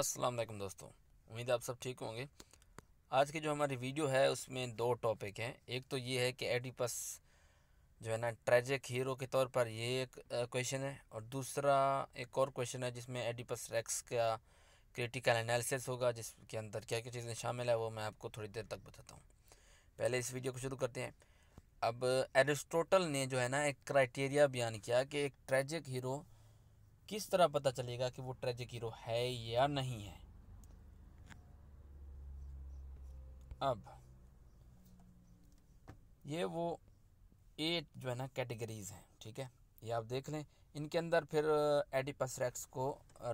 अस्सलाम वालेकुम दोस्तों उम्मीद आप सब ठीक होंगे आज की जो हमारी वीडियो है उसमें दो टॉपिक हैं एक तो ये है कि एडिपस जो है ना ट्रेजिक हीरो के तौर पर ये एक क्वेश्चन है और दूसरा एक और क्वेश्चन है जिसमें एडिपस रेक्स का क्रिटिकल एनालिसिस होगा जिसके अंदर क्या क्या चीज़ें शामिल है वो मैं आपको थोड़ी देर तक बताता हूँ पहले इस वीडियो को शुरू करते हैं अब एरिस्टोटल ने जो है ना एक क्राइटेरिया बयान किया कि एक ट्रेजिक हीरो किस तरह पता चलेगा कि वो ट्रेजिक हीरो है या नहीं है अब ये वो एट जो है ना कैटेगरीज हैं ठीक है ये आप देख लें इनके अंदर फिर एडिपस uh, रैक्स को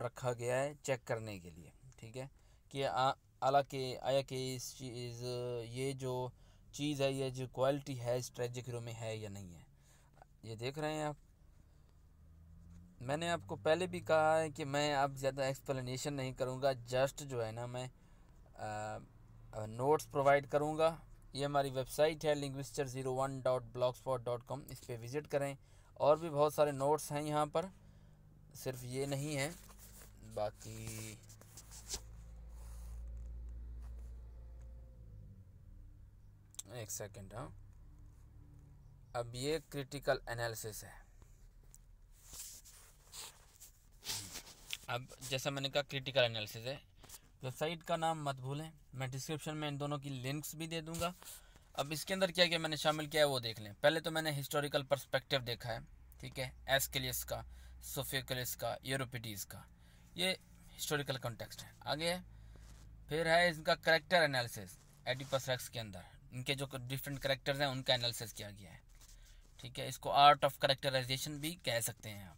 रखा गया है चेक करने के लिए ठीक है कि हालांकि आया कि इस चीज़ ये जो चीज़ है ये जो क्वालिटी है इस ट्रेजिक हीरो में है या नहीं है ये देख रहे हैं आप मैंने आपको पहले भी कहा है कि मैं अब ज़्यादा एक्सप्लेनेशन नहीं करूँगा जस्ट जो है ना मैं नोट्स प्रोवाइड करूँगा ये हमारी वेबसाइट है लिंग्विस्टर zero one dot blog spot dot com इस पर विज़िट करें और भी बहुत सारे नोट्स हैं यहाँ पर सिर्फ ये नहीं है बाकी एक सेकेंड हाँ अब ये क्रिटिकल एनालिसिस है अब जैसा मैंने कहा क्रिटिकल एनालिसिस है वेबसाइट का नाम मत भूलें मैं डिस्क्रिप्शन में इन दोनों की लिंक्स भी दे दूंगा अब इसके अंदर क्या क्या मैंने शामिल किया है वो देख लें पहले तो मैंने हिस्टोरिकल पर्सपेक्टिव देखा है ठीक है एसकेलियस का सोफिकलिस का यूरोपिटीज़ का ये हिस्टोरिकल कॉन्टेक्स्ट है आगे फिर है इनका करेक्टर एनालिसिस एडिपस रेक्स के अंदर इनके जो डिफरेंट करेक्टर्स हैं उनका एनालिसिस किया गया है ठीक है इसको आर्ट ऑफ करेक्टराइजेशन भी कह सकते हैं आप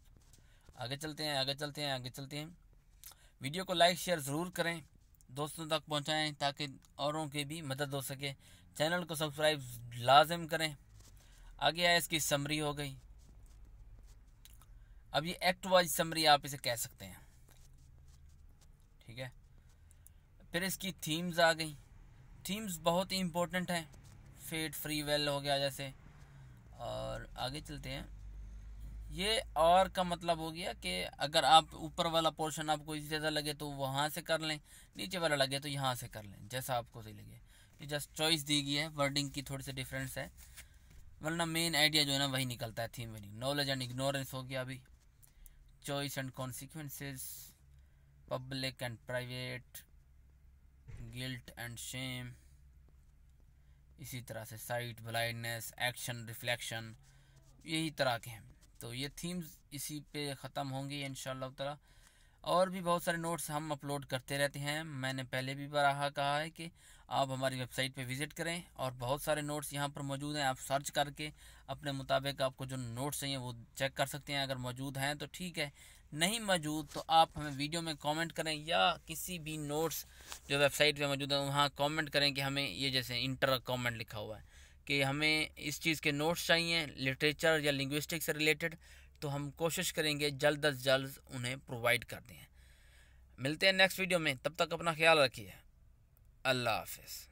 आगे चलते हैं आगे चलते हैं आगे चलते हैं वीडियो को लाइक शेयर ज़रूर करें दोस्तों तक पहुंचाएं ताकि औरों की भी मदद हो सके चैनल को सब्सक्राइब लाजिम करें आगे आए इसकी समरी हो गई अब ये एक्ट वाइज समरी आप इसे कह सकते हैं ठीक है फिर इसकी थीम्स आ गई थीम्स बहुत ही इम्पोर्टेंट हैं फेट फ्री वेल हो गया जैसे और आगे चलते हैं ये और का मतलब हो गया कि अगर आप ऊपर वाला पोर्शन आपको इसी ज़्यादा लगे तो वहाँ से कर लें नीचे वाला लगे तो यहाँ से कर लें जैसा आपको सही लगे ये जस्ट चॉइस दी गई है वर्डिंग की थोड़ी सी डिफरेंस है वरना मेन आइडिया जो है ना वही निकलता है थीम वेनिंग नॉलेज एंड इग्नोरेंस हो गया अभी choice and consequences public and private guilt and shame इसी तरह से साइट ब्लाइंडनेस एक्शन रिफ्लेक्शन यही तरह के हैं तो ये थीम्स इसी पे ख़त्म होंगी इन शाह और भी बहुत सारे नोट्स हम अपलोड करते रहते हैं मैंने पहले भी बारहा कहा है कि आप हमारी वेबसाइट पे विज़िट करें और बहुत सारे नोट्स यहाँ पर मौजूद हैं आप सर्च करके अपने मुताबिक आपको जो नोट्स चाहिए वो चेक कर सकते हैं अगर मौजूद हैं तो ठीक है नहीं मौजूद तो आप हमें वीडियो में कमेंट करें या किसी भी नोट्स जो वेबसाइट पे मौजूद है वहाँ कमेंट करें कि हमें ये जैसे इंटर कमेंट लिखा हुआ है कि हमें इस चीज़ के नोट्स चाहिए लिटरेचर या लिंग्विस्टिक से रिलेटेड तो हम कोशिश करेंगे जल्द अज जल्द उन्हें प्रोवाइड कर दें मिलते हैं नेक्स्ट वीडियो में तब तक अपना ख्याल रखिए अल्लाह हाफिज़